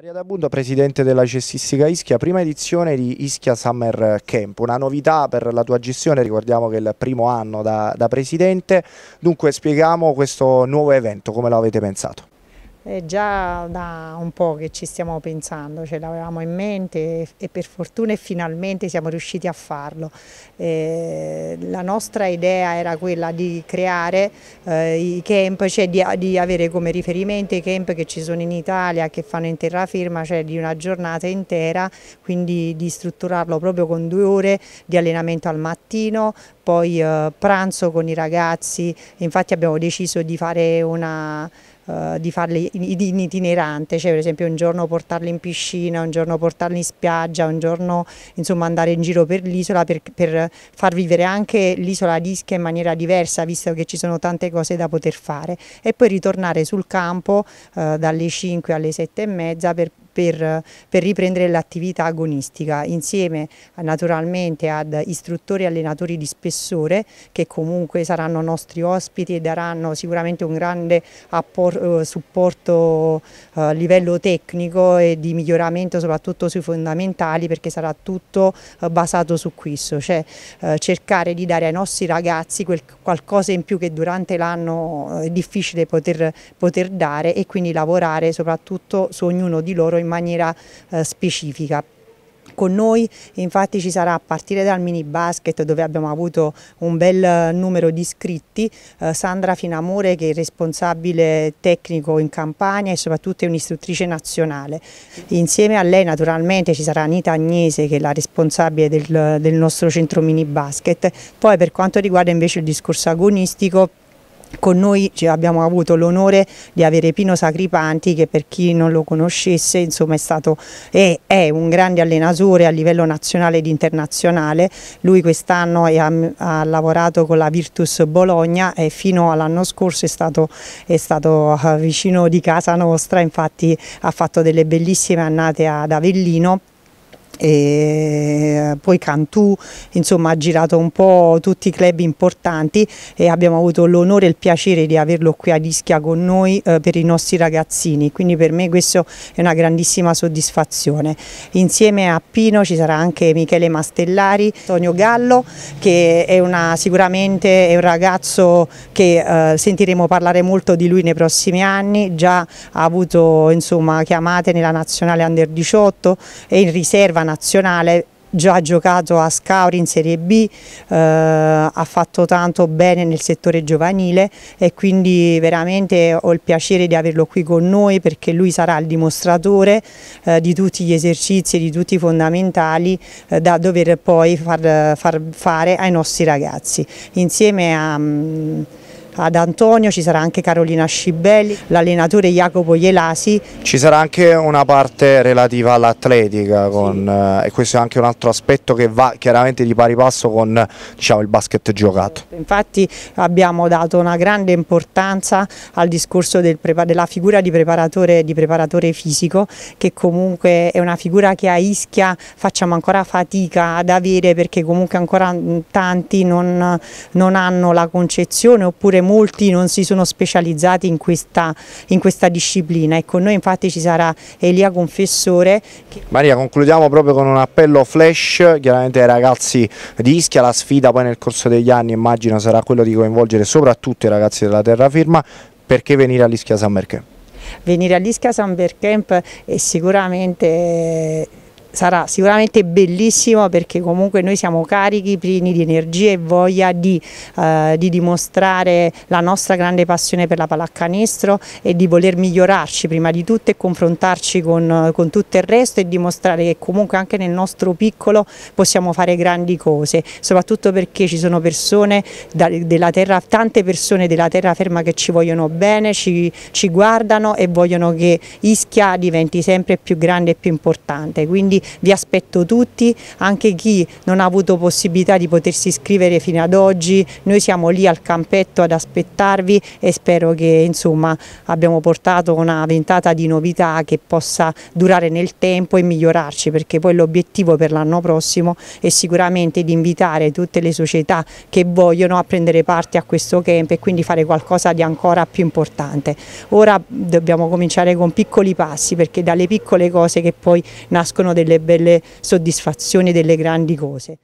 Maria D'Abundo, presidente della Cessistica Ischia, prima edizione di Ischia Summer Camp, una novità per la tua gestione, ricordiamo che è il primo anno da, da presidente, dunque spieghiamo questo nuovo evento, come lo avete pensato? È già da un po' che ci stiamo pensando, ce l'avevamo in mente e per fortuna finalmente siamo riusciti a farlo. Eh, la nostra idea era quella di creare eh, i camp, cioè di, di, avere come riferimento i camp che ci sono in Italia, che fanno in terraferma, cioè di una giornata intera, quindi di strutturarlo proprio con due ore di allenamento al mattino, poi eh, pranzo con i ragazzi, infatti abbiamo deciso di fare una eh, di farli in, in itinerante, cioè per esempio un giorno portarli in piscina, un giorno portarli in spiaggia, un giorno insomma andare in giro per l'isola per, per, far vivere anche l'isola di Ischia in maniera diversa visto che ci sono tante cose da poter fare e poi ritornare sul campo eh, dalle 5 alle 7 e mezza per per, per riprendere l'attività agonistica insieme eh, naturalmente ad istruttori e allenatori di spessore che comunque saranno nostri ospiti e daranno sicuramente un grande eh, supporto eh, a livello tecnico e di miglioramento soprattutto sui fondamentali perché sarà tutto basato su questo, cioè cercare di dare ai nostri ragazzi qualcosa in più che durante l'anno è difficile poter, poter dare e quindi lavorare soprattutto su ognuno di loro in maniera eh, specifica. Con noi infatti ci sarà a partire dal mini basket dove abbiamo avuto un bel eh, numero di iscritti, eh, Sandra Finamore che è responsabile tecnico in Campania e soprattutto è un'istruttrice nazionale. Insieme a lei naturalmente ci sarà Anita Agnese che è la responsabile del, del nostro centro mini basket. Poi per quanto riguarda invece il discorso agonistico con noi abbiamo avuto l'onore di avere Pino Sacripanti che per chi non lo conoscesse insomma, è, stato, è, è, un grande allenatore a livello nazionale ed internazionale. Lui quest'anno ha, ha, lavorato con la Virtus Bologna e fino all'anno scorso è stato, è stato, eh, vicino di casa nostra, infatti ha fatto delle bellissime annate ad Avellino e eh, poi Cantù insomma ha girato un po' tutti i club importanti e abbiamo avuto l'onore e il piacere di averlo qui a Ischia con noi eh, per i nostri ragazzini quindi per me questo è una grandissima soddisfazione insieme a Pino ci sarà anche Michele Mastellari Antonio Gallo che è una, sicuramente è un ragazzo che eh, sentiremo parlare molto di lui nei prossimi anni già ha avuto insomma, chiamate nella nazionale under 18 e in riserva nazionale già ha giocato a Scauri in Serie B, eh, ha fatto tanto bene nel settore giovanile e quindi veramente ho il piacere di averlo qui con noi perché lui sarà il dimostratore eh, di tutti gli esercizi e di tutti i fondamentali eh, da dover poi far, far, fare ai nostri ragazzi. Insieme a... Mh, mm, ad Antonio, ci sarà anche Carolina Scibelli, l'allenatore Jacopo Ielasi. Ci sarà anche una parte relativa all'atletica sì. eh, e questo è anche un altro aspetto che va chiaramente di pari passo con diciamo, il basket giocato. Infatti abbiamo dato una grande importanza al discorso del, della figura di preparatore, di preparatore fisico che comunque è una figura che a Ischia facciamo ancora fatica ad avere perché comunque ancora tanti non, non hanno la concezione oppure molti non si sono specializzati in questa, in questa disciplina e con noi infatti ci sarà Elia Confessore. Che... Maria concludiamo proprio con un appello flash chiaramente ai ragazzi di Ischia, la sfida poi nel corso degli anni immagino sarà quello di coinvolgere soprattutto i ragazzi della terraferma perché venire all'Ischia Summer Camp? Venire all'Ischia Summer Camp è sicuramente sarà sicuramente bellissimo perché comunque noi siamo carichi, pieni di energie e voglia di, eh, di, dimostrare la nostra grande passione per la pallacanestro e di voler migliorarci prima di tutto e confrontarci con, con tutto il resto e dimostrare che comunque anche nel nostro piccolo possiamo fare grandi cose, soprattutto perché ci sono persone della terra, tante persone della terraferma che ci vogliono bene, ci, ci guardano e vogliono che Ischia diventi sempre più grande e più importante. Quindi vi aspetto tutti, anche chi non ha avuto possibilità di potersi iscrivere fino ad oggi, noi siamo lì al campetto ad aspettarvi e spero che insomma abbiamo portato una ventata di novità che possa durare nel tempo e migliorarci perché poi l'obiettivo per l'anno prossimo è sicuramente di invitare tutte le società che vogliono a prendere parte a questo camp e quindi fare qualcosa di ancora più importante. Ora dobbiamo cominciare con piccoli passi perché dalle piccole cose che poi nascono delle delle belle soddisfazioni, delle grandi cose.